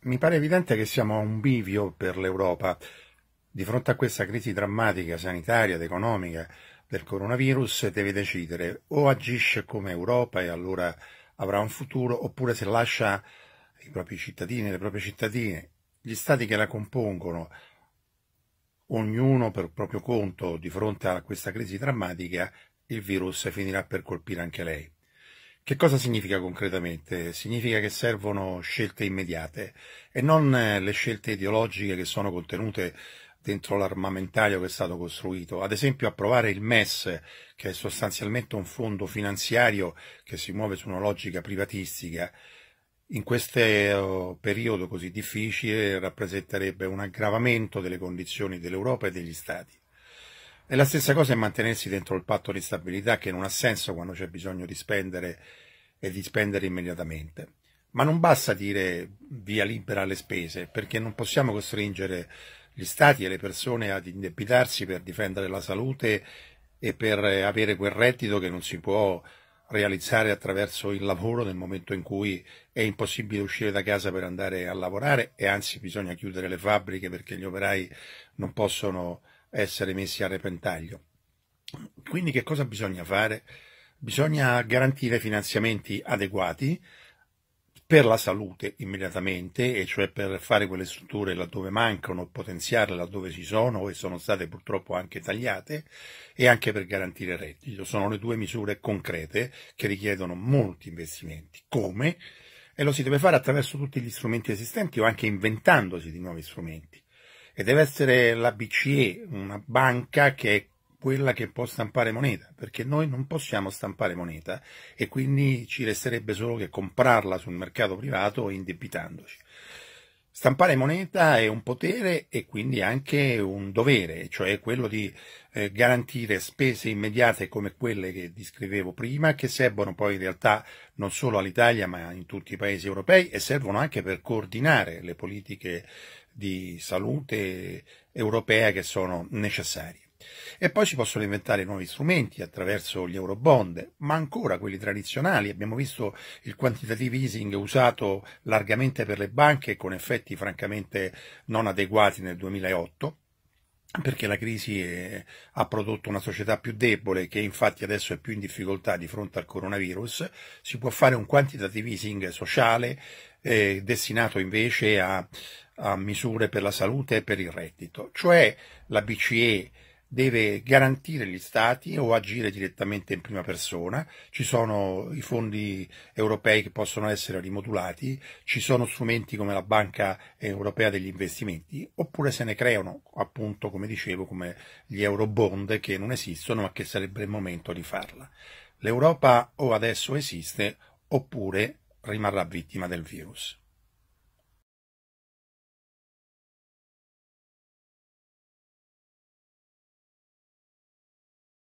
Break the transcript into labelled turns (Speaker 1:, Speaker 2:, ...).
Speaker 1: Mi pare evidente che siamo a un bivio per l'Europa. Di fronte a questa crisi drammatica sanitaria ed economica del coronavirus deve decidere o agisce come Europa e allora avrà un futuro oppure se lascia i propri cittadini, e le proprie cittadine, gli stati che la compongono, ognuno per proprio conto di fronte a questa crisi drammatica, il virus finirà per colpire anche lei. Che cosa significa concretamente? Significa che servono scelte immediate e non eh, le scelte ideologiche che sono contenute dentro l'armamentario che è stato costruito. Ad esempio approvare il MES, che è sostanzialmente un fondo finanziario che si muove su una logica privatistica, in questo eh, periodo così difficile rappresenterebbe un aggravamento delle condizioni dell'Europa e degli Stati. E la stessa cosa è mantenersi dentro il patto di stabilità che non ha senso quando c'è bisogno di spendere e di spendere immediatamente. Ma non basta dire via libera alle spese, perché non possiamo costringere gli stati e le persone ad indebitarsi per difendere la salute e per avere quel reddito che non si può realizzare attraverso il lavoro nel momento in cui è impossibile uscire da casa per andare a lavorare e anzi bisogna chiudere le fabbriche perché gli operai non possono essere messi a repentaglio. Quindi che cosa bisogna fare? Bisogna garantire finanziamenti adeguati per la salute immediatamente, e cioè per fare quelle strutture laddove mancano, potenziarle laddove ci sono e sono state purtroppo anche tagliate, e anche per garantire reddito. Sono le due misure concrete che richiedono molti investimenti. Come? E lo si deve fare attraverso tutti gli strumenti esistenti o anche inventandosi di nuovi strumenti e deve essere la BCE una banca che è quella che può stampare moneta, perché noi non possiamo stampare moneta e quindi ci resterebbe solo che comprarla sul mercato privato indebitandoci. Stampare moneta è un potere e quindi anche un dovere, cioè quello di eh, garantire spese immediate come quelle che descrivevo prima, che servono poi in realtà non solo all'Italia ma in tutti i paesi europei e servono anche per coordinare le politiche di salute europea che sono necessarie. E poi si possono inventare nuovi strumenti attraverso gli eurobond, ma ancora quelli tradizionali. Abbiamo visto il quantitative easing usato largamente per le banche con effetti francamente non adeguati nel 2008 perché la crisi eh, ha prodotto una società più debole che infatti adesso è più in difficoltà di fronte al coronavirus, si può fare un quantitative easing sociale eh, destinato invece a, a misure per la salute e per il reddito, cioè la BCE deve garantire gli stati o agire direttamente in prima persona, ci sono i fondi europei che possono essere rimodulati, ci sono strumenti come la Banca Europea degli Investimenti, oppure se ne creano appunto, come dicevo, come gli euro bond che non esistono ma che sarebbe il momento di farla. L'Europa o adesso esiste oppure rimarrà vittima del virus.